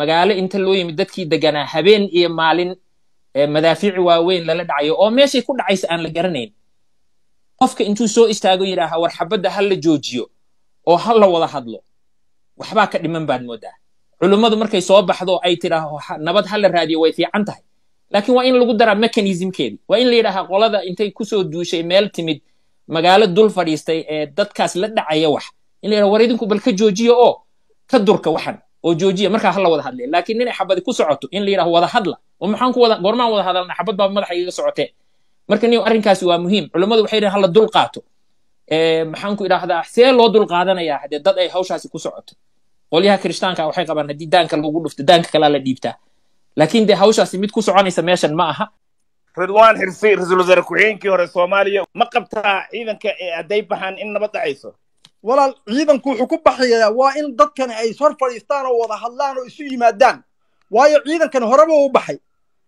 magaalo inta loo yimid dadkii deganaa habeen iyo maalin madaafiici waaweyn lala dhacayo oo meeshay ku dhacaysa aan la garanayn qofka intuu soo istaago yidhaaha war xabadda ha la joojiyo oo ha la wada hadlo waxbaa ka dhiman baad moodaa culummadu markay soo baxdo ay tidhaaho nabad ha la raadiyo way fiican tahay laakiin waa in lagu daraa mechanismkeedii waa in la yidhaaha qolada intay kusoo duushay meel timid magaalo dul fadhiistay ee dadkaas la dhacaya wax in la yidhaha war idinku bal ka joojiyo oo ka durka waxan oo joojiya markaa ha la wada hadle laakiin inay xabadi ku socoto in la yidhaho wada hadla maxaan ku wada goormaan wada hadalna xabad baa madaxa igaga socotee marka niyo arrinkaasi waa muhiim culammadu waxay yidhahan hala dul qaato maxaan ku idhaahdaa see loo dul qaadanayaa haddee dad ay hawshaasi ku socoto qolyaha kirishtaanka waxay qabaan haddii daanka lagu dhufto daanka kalaa la dhiibtaa laakiin dee hawshaasi mid ku soconaysa meeshan ma aha ridwaan xirsi ra-iisul wasaare ku-xigeenkii hore soomaaliya ma qabtaa ciidanka ee hadday baxaan in nabad dhacayso walaal ciidanku wuxuu ku baxayaa waa in dadkani ay ishor fadhiistaan oo wada hadlaan oo isu yimaadaan waayo ciidankani horeba u baxay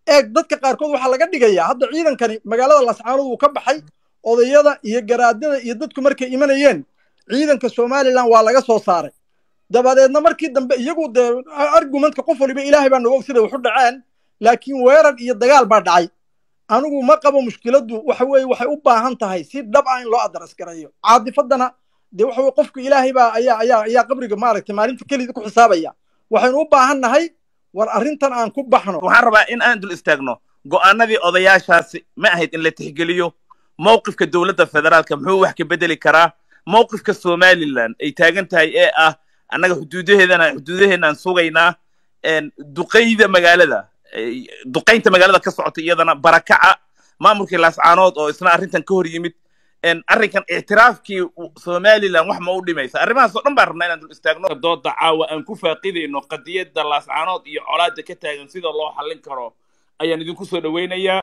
eeg dadka qaarkood waxaa laga dhigayaa hadda ciidankani magaalada lascaanood uu ka baxay odayada iyo garaadada iyo dadku markay imanayeen ciidanka somalilan waa laga soo saaray dabadeedna markii dambe iyagu dee argumentka qof waliba ilaahay baa nooga siday waxu dhaceen laakiin weerar iyo dagaal baa dhacay anigu ma qabo mushkiladdu waxa weeye waxay u baahan tahay si dhab ah in loo adras garayo caadifaddana dee waxa weye qofka ilaahay baa ayaa ayaa ayaa qabriga maaragtay maalinta kelidii ku xisaabaya waxaynu u baahan nahay war arrintan aan ku baxno waxaan rabaa in aan dul istaagno go'aanadii odayaashaasi ma ahayd in la tixgeliyo mowqifka dowladda federaalka muxuu wax ka bedeli karaa mowqifka somalilan ay taagan tahay ee ah annaga xuduudaheedana xuduudaheennaan sugaynaa duqayda magaalada duqaynta magaalada ka socota iyadana barakaca maamulkii laascaanood oo isna arrintan ka hor yimid arrinkan ictiraafkii somalilan wax ma u dhimaysa arrimahaas dhan baan rabnaa inaan dul istaagno dooda caawa aan ku faaqidayno qadiyadda laascaanood iyo colaadda ka taagan sida loo xallin karo ayaan idinku soo dhoweynayaa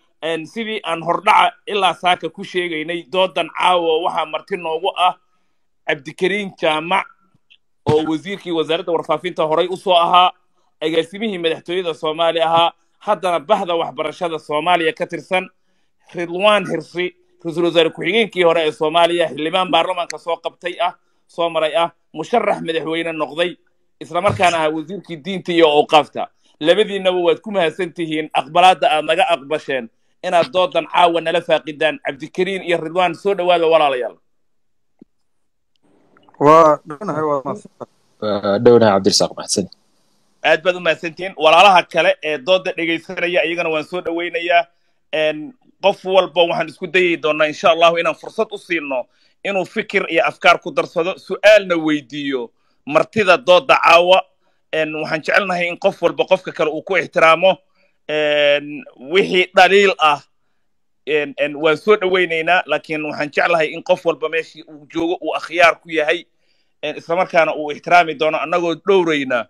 sidii aan hordhaca ilaa saaka ku sheegaynay doodan caawa waxaa marti noogu ah cabdikariin jaamac oo wasiirkii wasaaradda warfaafinta horay usoo ahaa agaasimihii madaxtooyada soomaaliya ahaa haddana bahda waxbarashada soomaaliya ka tirsan ridwaan hirsi ra-iisul wasaare ku-xigeenkii hore ee soomaaliya xildhibaan baarlamanka soo qabtay ah soo maray ah musharax madaxweyne noqday isla islamarkaana ahaa wasiirkii diinta iyo owqaafta labadiinnaba waad ku mahadsan tihiin aqbalaadda aad naga aqbasheen inaad doodan caawa nala faaqidaan cabdikariin iyo ridwaan soo dhawaada walaalayaal dhownaha cabdirasaaq mahadsan aad baad u mahadsantihiin walaalaha kale ee dooda dhegaysanaya iyagana waan soo dhowaynayaa qof walba waxaan isku dayi doonnaa insha allahu inaan fursad u siino inuu fikir iyo afkaar ku darsado su'aalna weydiiyo martida dooda caawa waxaan jecelnahay in qof walba qofka kale uu ku ixtiraamo wixii dhaliil ah waan soo dhoweynaynaa laakiin waxaan jeclahay in qof walba meeshii uu joogo uu akhyaar ku yahay islamarkaana uu ixtiraami doono annagoo dhowrayna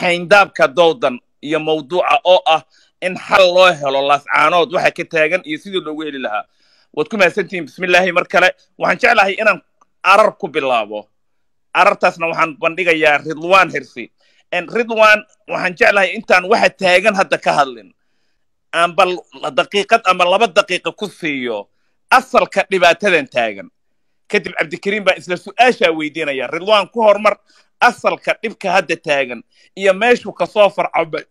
xayndaabka doodan iyo mawduuca oo ah in xal loo helo laascaanood waxa ka taagan iyo sidii loogu heli lahaa waad ku mahadsantihiin bismillaahi mar kale waxaan jeclahay inaan arar ku bilaabo arartaasna waxaan bandhigayaa ridwan hirsi ridwan waxaan jeclahay intaan waxa taagan hadda ka hadlin aan daqiiqad ama laba daqiiqa ku siiyo asalka dhibaatadan taagan kadib cabdikariim baa isla su-aashaa weydiinaya ridwan ku hormar asalka dhibka hadda taagan iyo meeshuu kasoo farcabay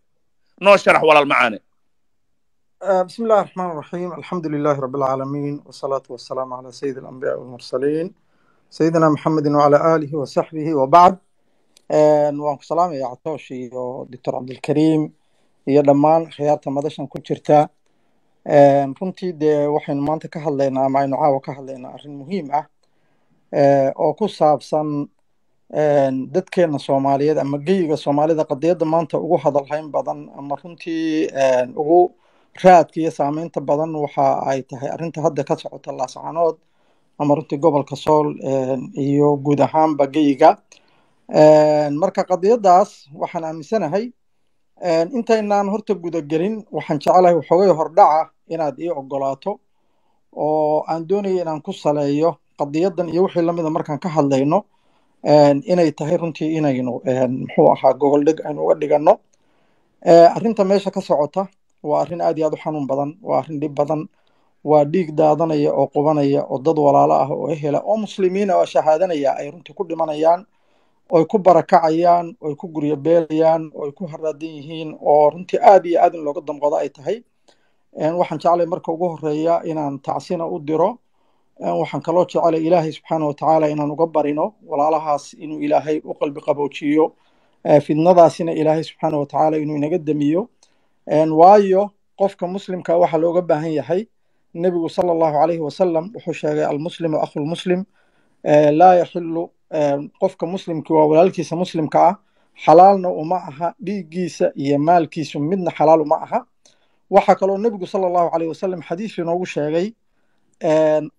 noo sharax walaal macaane uh, bismi illahi raxmaan raxiim alxamdu lilaahi rabi alcaalamiin wasalaatu wasalaamu calaa sayid alambiyaa walmursaliin sayidina maxamedin wacalaa aalihi wa saxbihi wa bacd uh, waan ku salaamaya catoosh iyo doctor cabdilkariim iyo dhammaan khiyaarta madashan ku jirta um, runtii dee waxaynu maanta ka hadlaynaa ama aynu caawa ka hadlaynaa arrin muhiim ah uh, oo ku saabsan dadkeena soomaaliyeed ama geyiga soomaalida qadiyadda maanta ugu hadalhayn badan ama runtii ugu raadka iyo saameynta badan waxa ay tahay arinta hadda ka socota laascanood ama runtii gobolka sool iyo guud ahaanba geyiga marka qadiyaddaas waxaan aaminsanahay intaynaan horta gudagelin waxaan jeclahay waxoogay hordhaca inaad ii ogolaato oo aan doonaya inaan ku saleeyo qadiyaddan iyo wixii lamida markaan ka hadlayno inay tahay runtii inaynu muxuu ahaa gogoldheg aynu uga dhiganno arrinta meesha ka socota waa arrin aad iyo aad u xanuun badan waa arrin dhib badan waa dhiig daadanaya oo qubanaya oo dad walaalo ah oo ehela oo muslimiina ah oo shahaadanaya ay runtii ku dhimanayaan oy ku barakacayaan oy ku guryo beelayaan oy ku haraadan yihiin oo runtii aad iyo aad in looga damqado ay tahay waxaan jeclay marka ugu horeeya inaan tacsina u diro waxaan kaloo jecelay ilaahay subxaana watacaala inaan uga barino walaalahaas inuu ilaahay u qalbi qaboojiyo fidnadaasina ilaahay subxaana watacaala inuu inaga damiyo waayo qofka muslimka waxaa looga baahan yahay nebigu sala allahu calayhi wasalam wuxuu sheegay almuslimu akhulmuslim laa yaxilu qofka muslimki waa walaalkiisa muslimka ah xalaalna uma aha dhiiggiisa iyo maalkiisu midna xalaal uma aha waxaa kaloo nebigu sala allahu calayh wasalam xadiis inoogu sheegay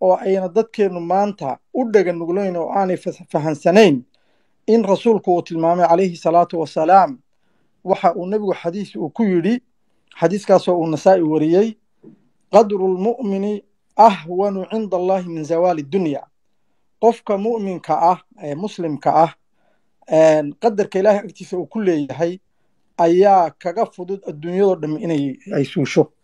oo ayna dadkeennu maanta u nuglayn oo aanay fahansanayn in rasuulku uu tilmaamay calayhi salaatu wasalaam waxa uu nebigu xadiis uu ku yidhi xadiiskaasoo uu nasaa'i wariyey qadru lmu'mini ahwanu cinda allahi min zawaali dunya qofka mu'minka ah ee muslimka ah qadarka ilaahay agtiisa uu ku leeyahay ayaa kaga fudud adduunyadoo dhamm inay ay suusho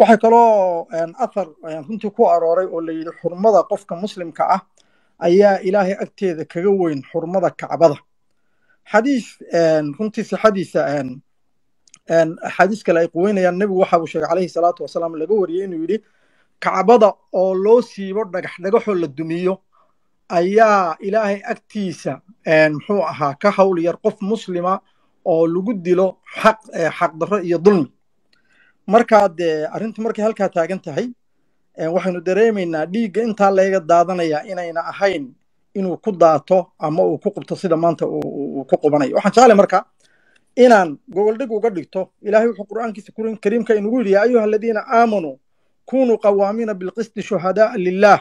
waxaa kaloo athar runtii ku arooray oo la yidhi xurmada qofka muslimka ah ayaa ilaahay agteeda kaga weyn xurmada kacbada xadiis runtii sixadiisa xadiis kale ay quweynayaan nebigu waxaabuu sheegay calayhi salaatu wasalaam laga wariyay inuu yidhi kacbada oo loo siibo dhagax dhagaxoo la dumiyo ayaa ilaahay agtiisa muxuu ahaa ka hawl yar qof muslima oo lagu dilo xaq eh, darro iyo dulmi markaad eh, arrintu markay halkaa taagan tahay eh, waxaynu dareemaynaa dhiigga intaa laga daadanaya inayna ahayn inuu ku daato ama uu ku qubto sida maanta uu ku qubanayo waxaan jeclay marka inaan gogoldhig uga dhigto ilaahay wuxuu qur'aankiisa kariimka inugu yidhi ya ayuha aladiina aamanuu kunuu qawaamiina bilqisti shuhadaaa lilah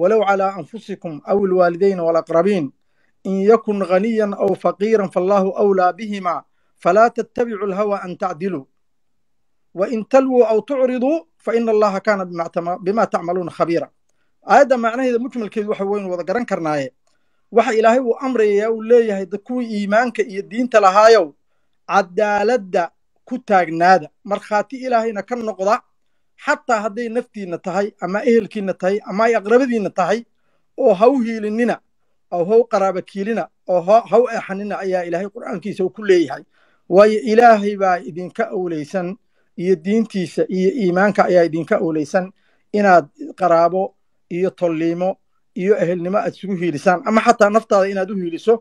walow calaa anfusikum aw ilwaalidayn walaqrabiin in yakun ghaniyan aw faqiiran fallaahu awlaa bihima falaa tattabicu alhawa an tacdiluu wain talwuu aw tucriduu faina allaha kaana bima tacmaluuna khabiira aayadda macnaheeda mujmalkeedu waxa waynu wada garan karnaaye waxa ilaahay uu amrayayaa uu leeyahay kuwii iimaanka iyo diinta lahaayow cadaaladda ku taagnaada markhaati ilaahayna ka noqda xataa hadday naftiinna tahay ama ehelkiinna tahay ama ay aqrabadiinna tahay oo haw hiilinina hiilinnina oo ha u qaraaba kiilina oo haw eexanina ayaa ilaahay qur'aankiisa uu ku leeyahay waayo ilaahay baa idinka awlaysan iyo diintiisa iyo iimaanka ayaa idinka oleysan inaad qaraabo iyo tolliimo iyo ehelnimo aad isugu hiilisaan ama xataa naftaada inaad u hiiliso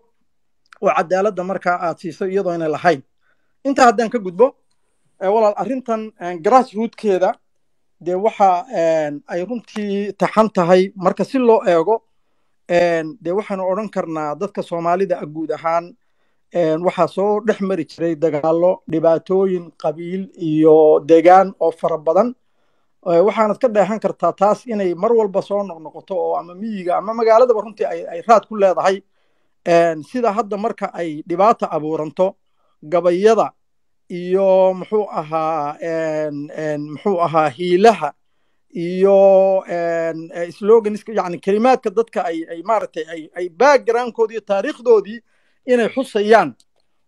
oo cadaaladda markaa aad siiso iyadoo ina lahayn intaa haddaan ka gudbo walaal arrintan grass rootkeeda dee waxa ay runtii taxan tahay marka si loo eego dee waxaanu odhan karnaa dadka soomaalida ah guud ahaan waxaa soo dhex mari jiray dagaalo dhibaatooyin qabiil iyo degaan oo fara badan waxaanad ka dheehan kartaa taas inay mar walba soo noqnoqoto oo ama miyiga ama magaaladaba runtii ay raad ku leedahay sida hadda marka ay dhibaata abuuranto gabayada iyo muxuu ahaa muxuu ahaa hiilaha iyo e, sloganiska yani kelimaadka dadka ay ay maaragtay ay backgroundkoodii iyo taariikhdoodii inay xusayaan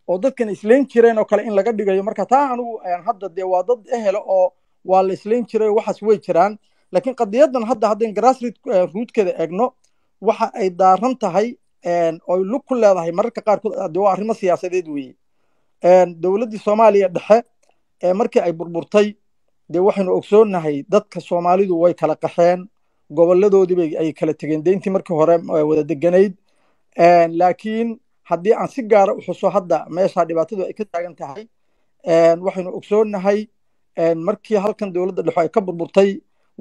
oo dadkan islayn jireen oo kale in laga dhigayo marka taa anugu hadda dee waa dad ehela eh oo waa la islayn jiray waxaas way jiraan laakiin qadiyadan hadda haddayn grassroot eh, ruudkeeda eegno waxa ay daaran tahay oy lug ku leedahay mararka qaarkood ah, de waa arrimo siyaasadeed weeye dowladdii soomaaliya dhexe ee markii ay burburtay dee waxaynu ogsoonnahay dadka soomaalidu way kala qaxeen gobolladoodiiba ay kala tegeen deyntii intii markii hore eh, wada deganayd laakiin haddii aan si gaara ah u xuso hadda meeshaa dhibaatadu ay ka taagan tahay waxaynu ogsoonnahay markii halkan dowladda dhexo ay ka burburtay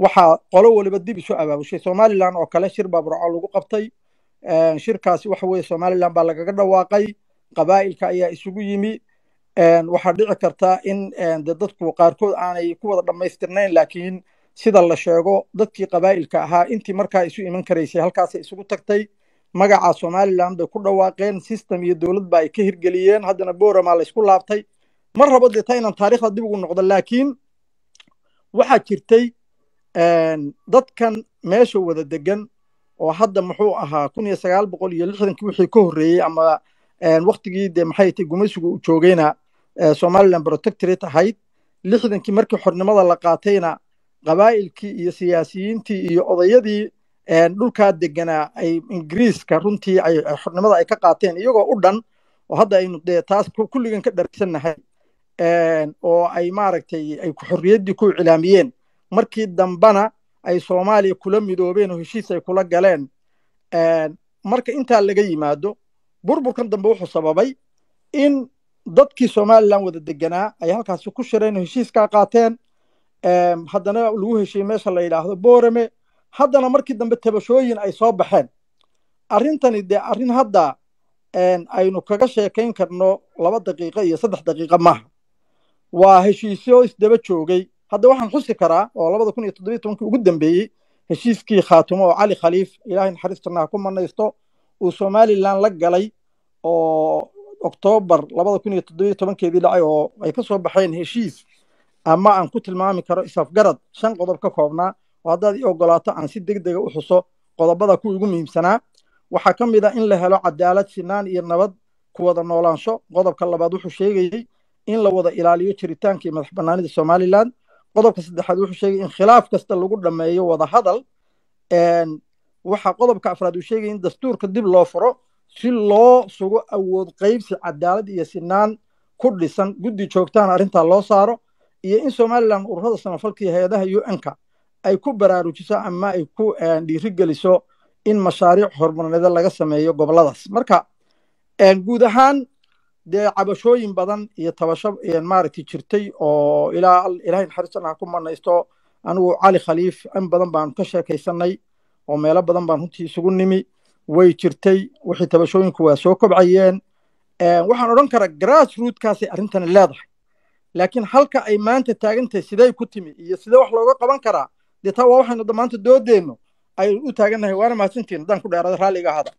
waxaa qolo waliba dib isu abaabushay somalilan oo kale shir baaburco lagu qabtay shirkaasi waxa weye somalilan baa lagaga dhawaaqay qabaa'ilka ayaa isugu yimi waxaa dhici karta in de dadku qaarkood aanay ku wada dhammaystirnayn laakiin sida la sheego dadkii qabaa'ilka ahaa intii markaa isu iman karaysay halkaasay isugu tagtay magaca somalilan bay ku dhawaaqeen system iyo dowlad ba ay ka hirgeliyeen haddana borama laysku laabtay ma rabo dee ta inaan taarikhda dib ugu noqdo laakiin waxaa jirtay dadkan meesha wada degan oo hadda muxuu ahaa kun iyo sagaal boqol iyo lixdankii wixii ka horreeyey ama waktigii dee maxay tay gumaysigu u joogeyna somalilan protectorate ahayd lixdankii markii xornimada la qaatayna qabaa'ilkii iyo siyaasiyiintii iyo odayadii dhulkaa deganaa ay ingiriiska runtii xornimada ay ka qaateen iyagoo u dhan oo hadda aynu dee taas kulligan ka dharagsannahay oo ay maaragtay ay xorriyaddii ku iclaamiyeen markii dambana ay soomaaliya kula midoobeen oo heshiis ay kula galeen marka intaa laga yimaado burburkan dambe wuxuu sababay in dadkii somalilan wada deganaa ay halkaasi ku shireen oo heshiiskaa qaateen haddana lagu heshiiyey meesha la yidhaahdo borame haddana markii dambe tabashooyin ay soo baxeen arrintani dee arrin hadda aynu kaga sheekayn karno laba daqiiqo iyo saddex daqiiqo maaha waa heshiisyo isdaba joogay hadda waxaan xusi karaa oo labada kun iyo toddobiyo tobankii ugu dambeeyey heshiiskii khaatumo oo cali khaliif ilaahay naxariistanaha ku manaysto uu somalilan la galay oo oktoobar labada kun iyo toddobiyo tobankeedii dhacay oo ay ka soo baxeen heshiis ama aan ku tilmaami karo isafgarad shan qodob ka koobnaa oo haddaad ii ogolaato aan si deg dega ah u xuso qodobada ku igu muhiimsanaa waxaa ka mid ah in la helo cadaalad sinaan iyo nabad ku wada noolaansho qodobka labaad wuxuu sheegayey in la wada ilaaliyo jiritaanka iyo madax bannaanida somalilan qodobka saddexaad wuxuu sheegay in khilaaf kasta lagu dhameeyo wadahadal waxa qodobka afraad uu sheegaya in dastuurka dib loo furo si loo sugo awood qaybsi cadaalad iyo sinaan ku dhisan guddi joogtaan arrintaa loo saaro iyo in somalilan ururada samafalka iyo hay-adaha u n-ka ay ku baraarujiso ama ay ku eh, dhiirigeliso in mashaariic horumarineed laga sameeyo goboladaas marka eh, guud ahaan dee cabashooyin badan iyo tabasho eh, maaragtay jirtay oo ilaa ilaahay naxariistan ha ku manaysto anigu cali khaliif in badan baan ka sheekaysanay oo meelo badan baan runtii isugu nimi way jirtay wixii tabashooyinku waa soo kobcayeen waxaan odhan karaa grass rootkaasay arrintani leedahay laakiin halka ay maanta taagantahay siday ku timi iyo sidee wax looga qaban karaa dee taa waa waxaynu damaanta doodeenno aynu u taagannahay waana mahadsantiin haddaan ku dheeraada raalliga ahada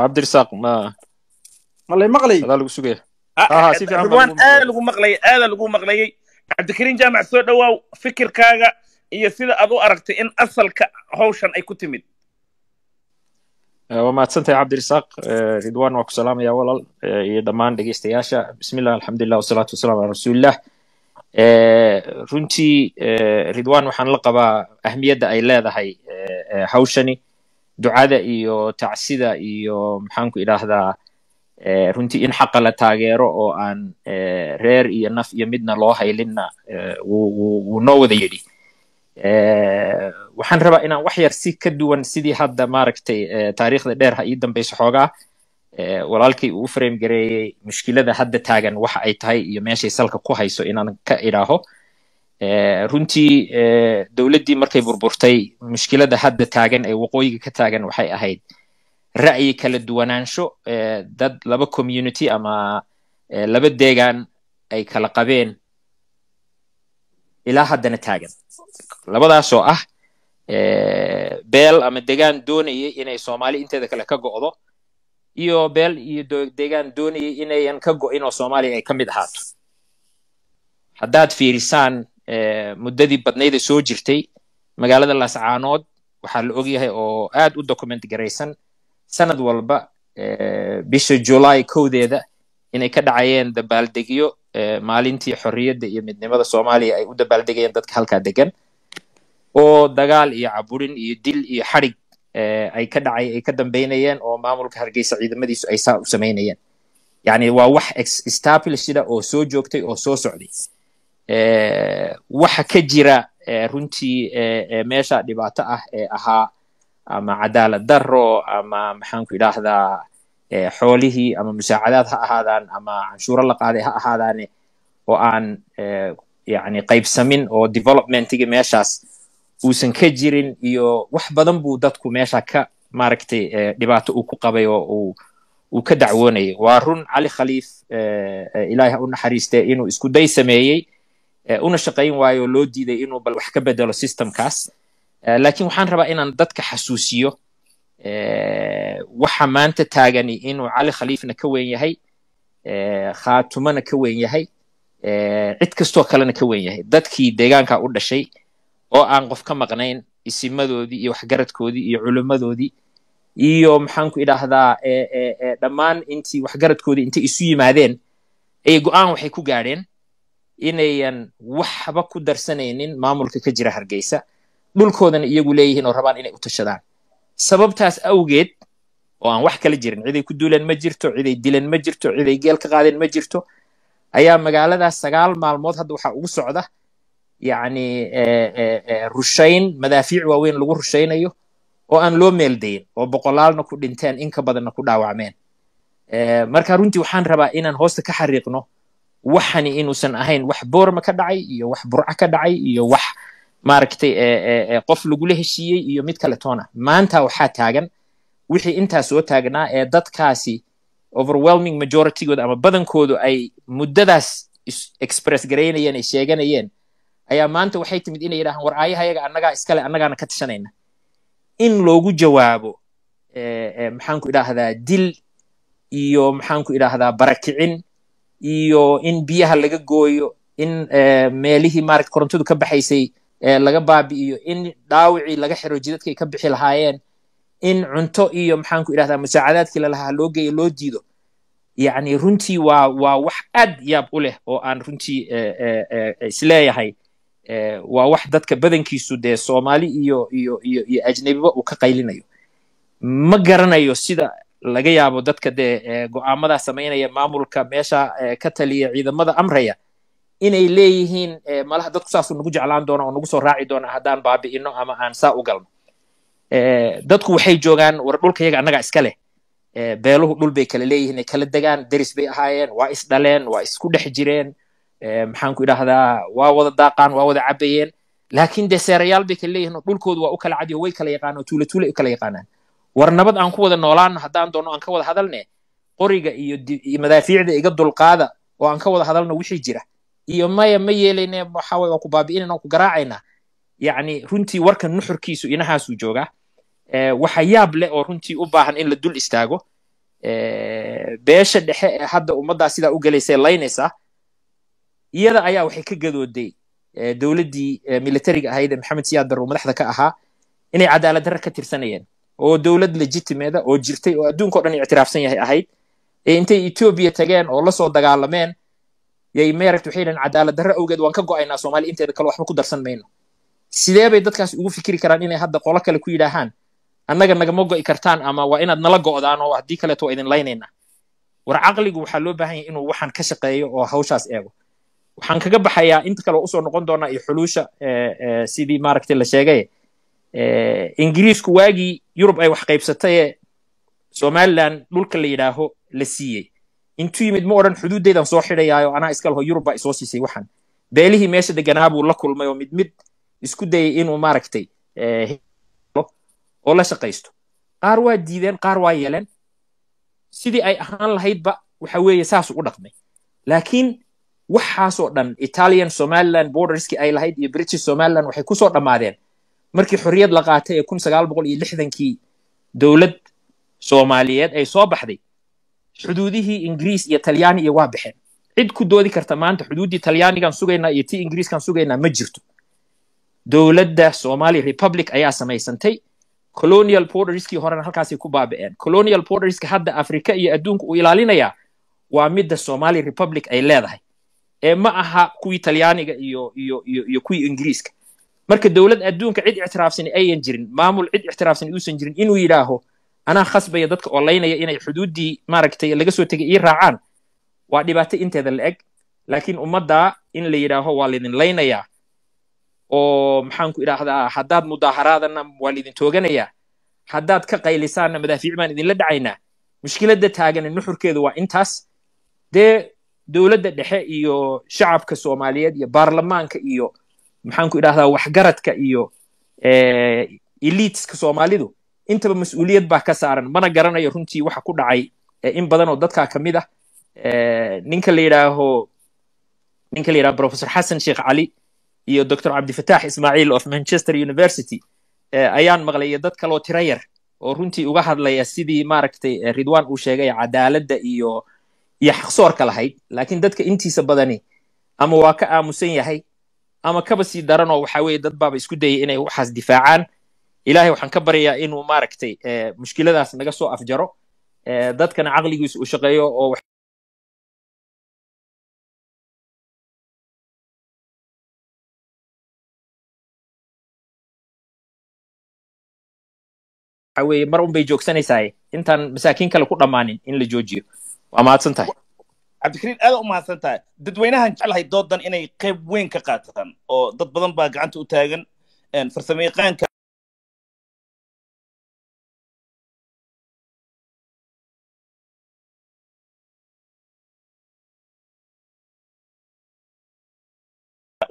cabdirasaaq ah, ma malay maqlay lagu sugaya ah, si fiican lagu maqlayay aadaa lagu maqlayay cabdikariin jaamac soo dhowaaw fikirkaaga iyo sida aad u aragtay in asalka hawshan ay ku timid eh, waa mahadsantahay cabdirasaaq eh, ridwan waa ku salaamaya walal eh, iyo dhammaan dhegeystayaasha bismillah alxamdulilah wasalaatu wasalaam ala rasuulilah runtii ridwan waxaan la qabaa ahmiyadda ay leedahay hawshani ducada iyo tacsida iyo maxaanku idhaahdaa runtii in xaqa la taageero oo aan reer iyo naf iyo midna loo haylinna wuu noo wada yidhi waxaan rabaa inaan wax yar si ka duwan sidii hadda maaragtay taariikhda dheer ha ii dambayso xoogaa walaalkii uu frame gareeyey mushkilada hadda taagan waxa ay tahay iyo meeshay salka ku hayso inaan ka idhaaho runtii dowladdii markay burburtay mushkilada hadda taagan ee waqooyiga ka taagan waxay ahayd ra'yi kala duwanaansho dad laba community ama laba deegaan ay kala qabeen ilaa haddana taagan labadaasoo ah beel ama degaan doonaya inay soomaali inteeda kale ka go'do iyo beel iyo degaan doonayay inayan ka go'in oo soomaaliya ay ka mid ahaato haddaad fiirisaan muddadii badnayda soo jirtay magaalada laascaanood waxaa la ogyahay oo aad u document garaysan sanad walba bisha julaay kowdeeda inay ka dhacayeen dabaaldegyo maalintii xorriyadda iyo midnimada soomaaliya ay u dabaaldegayeen dadka halkaa degan oo dagaal iyo caburin iyo dil iyo xarig ay ka dhacay ay ka dambaynayeen oo maamulka hargeysa ciidamadiisu ay saa u samaynayeen yani waa wax establishda oo soo joogtay oo soo socday waxa ka jira runtii meesha dhibaato ah ee ahaa ama cadaalad darro ama maxaanku idhaahdaa xoolihii ama musaacadaad ha ahaadaan ama canshuuro la qaaday ha ahaadaane oo aan yani qaybsamin oo developmentigii meeshaas uusan ka jirin iyo wax badan buu dadku meesha ka maaragtay dhibaato uu ku qabay oo uu ka dacwoonayay waa run cali khaliif ilaahi ha u naxariiste inuu isku day sameeyey una shaqayn waayo loo diiday inuu bal wax ka bedelo systemkaas laakiin waxaan rabaa inaan dadka xasuusiyo Eh, waxa maanta taagani inuu cali khaliifna ka wen yahay eh, khaatumana ka wen yahay eh, cid kastoo kalena ka wen yahay dadkii deegaanka u dhashay oo aan qof ka maqnayn isimadoodii iyo waxgaradkoodii iyo culimmadoodii iyo maxaanku idhaahdaa dhammaan intii waxgaradkoodii intay isu yimaadeen go-aan waxay ku gaadheen inayan waxba ku darsanaynin maamulka ka jira hargeysa dhulkoodana iyagu leeyihiin oo rabaan inay u tashadaan sababtaas awgeed oo aan wax kala jirin ciday ku duulan ma jirto ciday dilan ma jirto ciday geel ka qaadeen ma jirto ayaa magaaladaas sagaal maalmood hadda waxaa ugu socda yacni eh, eh, eh, rushayn madaafiic waaweyn lagu rushaynayo oo aan loo meeldayin oo boqolaalna ku dhinteen inka badanna ku dhaawacmeen marka runtii waxaan rabaa inaan hoosta ka xariiqno waxani inuusan ahayn wax boorma ka dhacay iyo wax burca ka dhacay iyo wax maaragtay qof lagula heshiiyey iyo mid kale toona maanta waxaa taagan wixii intaas soo taagnaa ee dadkaasi overwhelming majoritygooda ama badankoodu ay muddadaas express garaynayeen ay sheeganayeen ayaa maanta waxay timid inay yidhahaan war aayahayaga annagaa iskale annagaana ka tashanayna in loogu jawaabo maxaanku idhaahdaa dil iyo maxaanku idhaahdaa barakicin iyo in biyaha laga gooyo in meelihii maaragta korontadu ka baxaysay ee laga baabi'iyo in dhaawicii laga xiro jidadkay ka bixi lahaayeen in cunto iyo maxaan ku idhahdaa musaacadaadkii lalahaa loo geeyo loo diido yacni runtii waa waa wax aad yaab u leh oo aan runtii isleeyahay waa wax dadka badankiisu dee soomaali iyo iyo iyo iyo ajnebiba uu ka qaylinayo ma garanayo sida laga yaabo dadka dee go'aamadaa samaynaya maamulka meesha ka taliya ciidamada amraya inay leeyihiin eh, malaha dadku saasu nagu jeclaan doona oo nagu soo raaci doona haddaan baabi'ino ama aan saa u galno eh, dadku waxay joogaan war dhulka yaga annagaa iska leh eh, beeluhu dhul bay kala leeyihiin ay kala degaan deris bay ahaayeen waa isdhaleen waa isku dhex jireen maxaan ku waa wada daaqaan waa wada cabayeen laakiin dee seerayaal bay kala leeyihin oo dhulkoodu waa u kala cadiyo way kala yaqaanoo tuula tuula u kala yaqaanaan war nabad aan ku wada noolaano haddaan doono aan ka wada hadalne qoriga iyo madaafiicda iga dulqaada oo aan ka wada hadalno wixii jira iyo maya ma yeelayne waxa waa ku baabi'inayna waan ku garaacaynaa yacni runtii warkan nuxurkiisu inahaasuu joogaa waxa yaab leh oo runtii u baahan in la dul istaago beesha dhexe ee hadda ummaddaas sidaa u gelaysa ee laynaysaa iyada ayaa waxay ka gadooday dowladdii militariga ahayd ee maxamed siyaad oo madaxda ka ahaa inay cadaalad darre ka tirsanayeen oo dowlad legitimeeda oo jirtay oo adduunka o dhan ictiraafsan yahay ahayd ee intay etoobiya tageen oo lasoo dagaalameen yay maaragta waxay dhahan cadaalad darro awgeed waan ka go'aynaa soomaaliya inteeda kale waxba ku darsan mayno sidee bay dadkaas ugu fikiri karaan inay hadda qolo kale ku yidhaahaan annaga nagama go'i kartaan ama waa inaad nala go'daan oo haddii kaleeto waa idin laynaynaa war caqligu waxaa loo baahan yahay inuu waxaan ka shaqeeyo oo hawshaas eego waxaan kaga baxayaa inta kale waa usoo noqon doonaa iyo xulusha sidii eh, eh, maaragta la sheegay eh, ingiriisku waagii yurub ay wax qaybsataye somaliland dhulka la yidhaaho la siiyey intuu yimid ma odhan xuduuddaydan soo xidhayaayo anaa iska laho yurub baa isoo siisay waxaan beelihii meesha deganaha buu la kulmay oo mid mid isku dayay inuu maaragtay eh, oo la shaqaysto qaar waa diideen qaar waa yeleen sidii ay ahaan lahaydba waxa weeye saasuu u dhaqmay laakiin waxaasoo dhan italian somaliland borderskii ay lahayd iyo british somaliland waxay kusoo dhammaadeen markii xorriyad la qaatay ee kun sagaal boqol iyo lixdankii dowlad soomaaliyeed ay soo baxday xuduudihii ingiriis iyo talyaani iyo waa baxeen cid ku doodi karta maanta xuduuddii talyaanigan sugaynaa iyo tii ingiriiskan sugaynaa ma jirto dowladda somalia republic ayaa samaysantay colonial borderskii horena halkaasay ku baaba'een colonial borderska hadda afrika iyo adduunka uu ilaalinayaa waa midda somalia republic ay leedahay ee ma aha kuwii talyaaniga iyo iyo iyo iyo kuwii ingiriiska marka dowlad adduunka cid ictiraafsani ayan jirin maamul cid ictiraafsani uusan jirin inuu yidhaaho anaa khasbaya dadka oolaynaya inay xuduuddii maaragtay laga soo tegay ii raacaan waa dhibaato inteeda la eg laakiin ummaddaa in la yidhaaho waa laydin laynayaa oo maxaanku idhaahdaa haddaad mudaaharaadana waa laydin tooganayaa haddaad ka qaylisaanna madaafiic baan idinla dhacaynaa mushkiladda taagane nuxurkeedu waa intaas dee dowladda dhexe iyo shacabka soomaaliyeed iyo baarlamaanka iyo maxaanku idhahdaa waxgaradka iyo eliitska soomaalidu intaba mas-uuliyad baa ka saaran mana garanayo runtii waxa ku dhacay in badan oo dadkaa ka mid ah ninka la yidhaaho ninka la yidhaho professor xasan sheekh cali iyo doctor cabdifataax ismaaciil of manchester university ayaan maqlay iyo dad kaloo tiro yar oo runtii uga hadlaya sidii maaragtay ridwan uu sheegay cadaaladda iyo iyo xaqsoorka lahayd laakiin dadka intiisa badani ama waa ka aamusan yahay ama kaba sii daranoo waxa weeye dad baaba isku dayay inay waxaas difaacaan ilaahay waxaan ka baryayaa inuu maaragtay eh, mushkiladaas naga soo afjaro eh, dadkana caqligiisu uu shaqeeyo oo weeye mar un bay joogsanaysaay intaan masaakiin kale ku dhammaanin in la joojiyo waa mahadsan tahay cabdikariin aada u mahadsan tahay dadweynahan jeclahay doodan inay qayb weyn ka qaataan oo dad badan baa gacanta u taagan farsamayaqaanka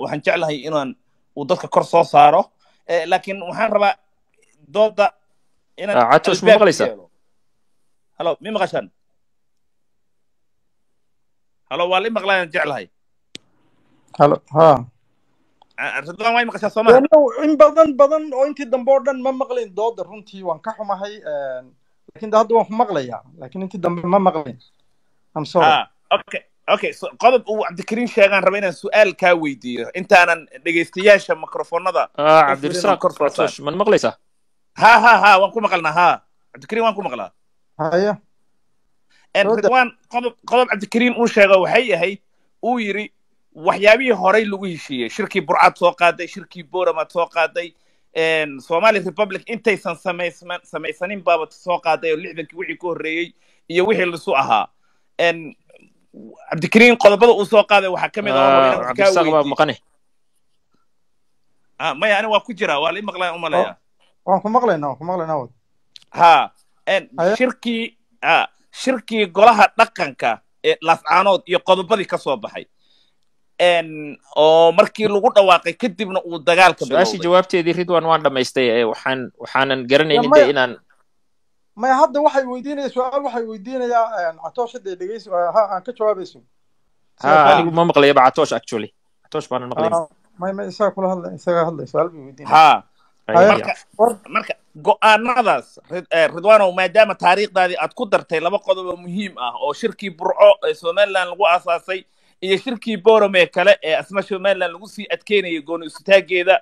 waxaan jeclahay inaan uu dadka kor soo saaro eh, laakiin waxaan rabaa dooda ah, halo mi maqashaan halo waa la maqlayan jeclahay halo ha ah, radan waa maqashaa soo maa in badan badan oo intii dambe oo dhan ma maqlayn dooda runtii waan ka xumahay eh, lakin de hadda waan ku maqlayaa lakin intii dambe ma maqlayn am sorry ah, okay okay so qodob uu cabdikariim sheegaan raba inaan su-aal kaa weydiiyo intaanan dhegaystayaasha mikrofonada ah, cabdiraaqman maqlaysaa ha ha ha waan ku maqalnaa ha cabdikariim waan ku maqlaa haya ridwaan qodob qodob cabdikariim uu sheego waxay ahayd uu yidhi waxyaabihii horey lagu heshiiyey shirkii burcad soo qaaday shirkii boramaad soo qaaday somali republic intaysan samaysanin baaba soo qaaday oo lixdankii wixii ka horreeyey iyo wixii lisu ahaa cabdikariin qodobada uu soo qaaday waxaa ka mid ah ah, ah, maya ani waa ku jiraa waa la i maqlaya u malaya oh, waan ku maqlaynaa shirkii golaha dhaqanka ee laascaanood iyo qodobadii ka baxay oo markii lagu dhawaaqay kadibna uu dagaalka bilowday su-aashii jawaabteedii ridwan waan dhamaystay waxaanan garanaynin de inaan maya hadda waxay weydiinaya su-aal waxay weydiinayaa eh, catoosh hadda dhegeys eh, ha aan ka jawaabayso anigu ma maqlayaba catoosh actually catoosh baanan maqlayn ah, may may isaga kula hadla isaga hadlay su-aal buu weydiinaya marka go-aanadaas eh, ridwaanow maadaama taariikhdaadii aad ku dartay laba qodob muhiim ah oo shirkii burco ee somaliland lagu aasaasay iyo shirkii borome kale ee asma somaliland lagu sii adkeynayay gooni istaageeda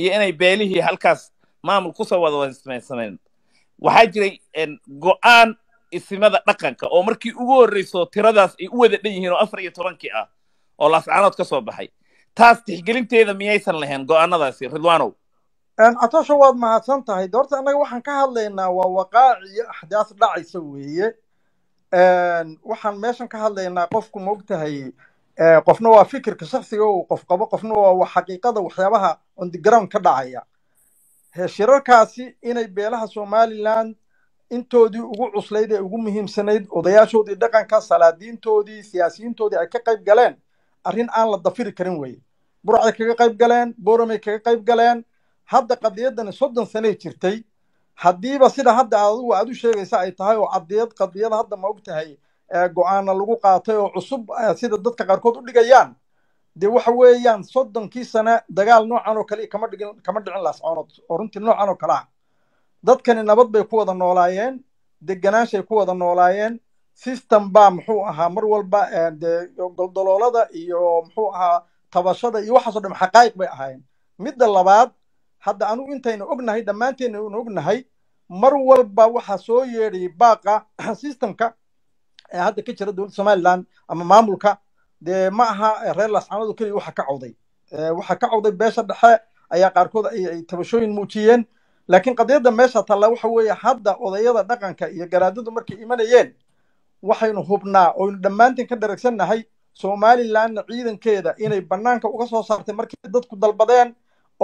iyo inay beelihii halkaas maamul kusoo wada samaysameen waxaa jiray go-aan isimada dhaqanka oo markii ugu horreyso tiradaas ay u wada dhan yihiin oo afar iyo tobankii ah oo laascaanood ka soo baxay taas tixgelinteeda miyaysan lahayn aanadaasi ridwaanow atosho waad mahadsan tahay doorta annaga waxaan ka hadlaynaa waa waqaac iyo axdaas dhacaysa weeye waxaan meeshan ka hadlaynaa qofku maogtahay e, qofna waa fikirka shaksiga uu qof qabo qofna waa xaqiiqada waxyaabaha on ka dhacaya heeshirarkaasi inay beelaha somalilan intoodii ugu cuslayd ee ugu muhiimsanayd odayaashoodii dhaqanka salaadiintoodii siyaasiyiintoodii ay ka qayb galeen arrin aan la dafiri karin weye buracday kaga qayb galeen boramay kaga qayb galeen hadda qadiyaddani soddon sanay jirtay haddiiba sida hadda adigu aad u sheegaysa ay tahay oo cadiyad qadiyada hadda ma og tahay ee go lagu qaatay oo cusub sida dadka qaarkood u dhigayaan dee waxa weeyaan soddonkii sane dagaal noocan oo kale kama dhigin kama dhicin laascoonod oo runtii noocan oo kale ah dadkani nabad bay ku wada noolaayeen deganaanshay ku wada noolaayeen system baa muxuu ahaa mar walba eh, dee goldoloolada iyo muxuu ahaa tabashada iyo waxaasoo dham xaqaa'iq bay ahaayeen midda labaad hadda anugu intaynu ognahay dhammaanteena aynu ognahay mar walba waxaa soo yeedhayay baaqa systemka ee eh, hadda ka jira dowladda somaliland ama maamulka dee ma aha eh, reer laascaanood keliya waxa ka cawday eh, waxa ka cawday beesha dhexe ayaa qaarkood ay tabashooyin muujiyeen laakiin qadiyadda meesha talla waxa weeye hadda odayada dhaqanka iyo garaadadu markay imanayeen waxaynu hubnaa oynu dhammaantiin ka dharagsannahay somalilandna ciidankeeda inay bannaanka uga soo saartay markay dadku dalbadeen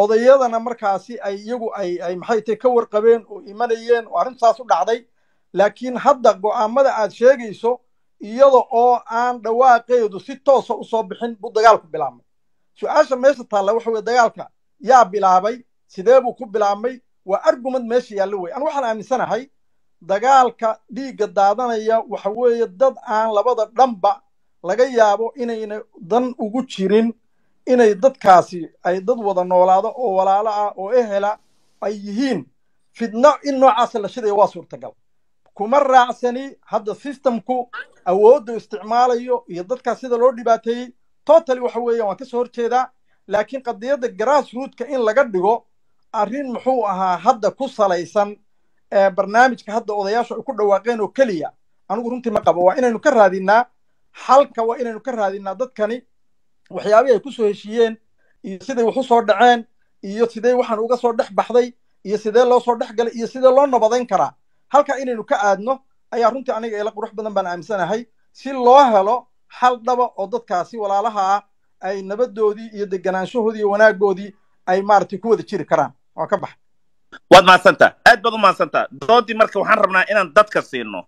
odayadana markaasi ay iyagu ay maxay tahy ka warqabeen oo imanayeen oo arrintaas u dhacday laakiin hadda go'aamada aad sheegayso iyada oo aan dhawaaqeedu si toosa usoo bixin buu dagaalku bilaabmay su-aasha meesha taalla waxa weye dagaalka yaa bilaabay sidee buu ku bilaabmay waa argumad meesha yaallo wey an waxaan aaminsanahay dagaalka dhiigga daadanaya waxa weeye dad aan labada dhanba laga yaabo inayna dan ugu jirin inay dadkaasi ay dad wada noolaado oo walaalo ah oo ehela ay yihiin fidno in noocaasa la shidaya waa suurtagal kuma raacsani hadda systemku awooddu isticmaalayo iyo dadkaas sida loo dhibaateeyey totally waxa weeyaan waan ka soo horjeedaa laakiin qadiyadda grass rootka in laga dhigo arrin muxuu ahaa hadda ku salaysan ee barnaamijka hadda odayaasha ay ku dhawaaqeen oo keliya anigu runtii ma qabo waa inaynu ka raadinaa xalka waa inaynu ka raadinaa dadkani waxyaabihii ay kusoo heshiiyeen iyo siday wax u soo dhaceen iyo sidee waxaan uga soo dhex baxday iyo sidee loo soo dhex galay iyo sidee loo nabadayn karaa halkaa inaynu ka aadno ayaa runtii aniga ila qurux badan baan aaminsanahay si loo helo xal dhaba oo dadkaasi walaalahaa ah, ay nabadoodii iyo deganaanshahoodii iyo wanaagoodii ay maaragtay ku wada jiri karaan waa ka bax waad mahadsantaa aad baad u mahadsantaa doodii marka waxaan rabnaa inaan dadka siino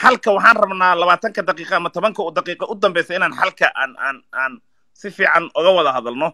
xalka waxaan rabnaa labaatanka daqiiqa ama tobanka daqiiqa u dambaysa inaan xalka aan aan aan si fiican oga wada hadalno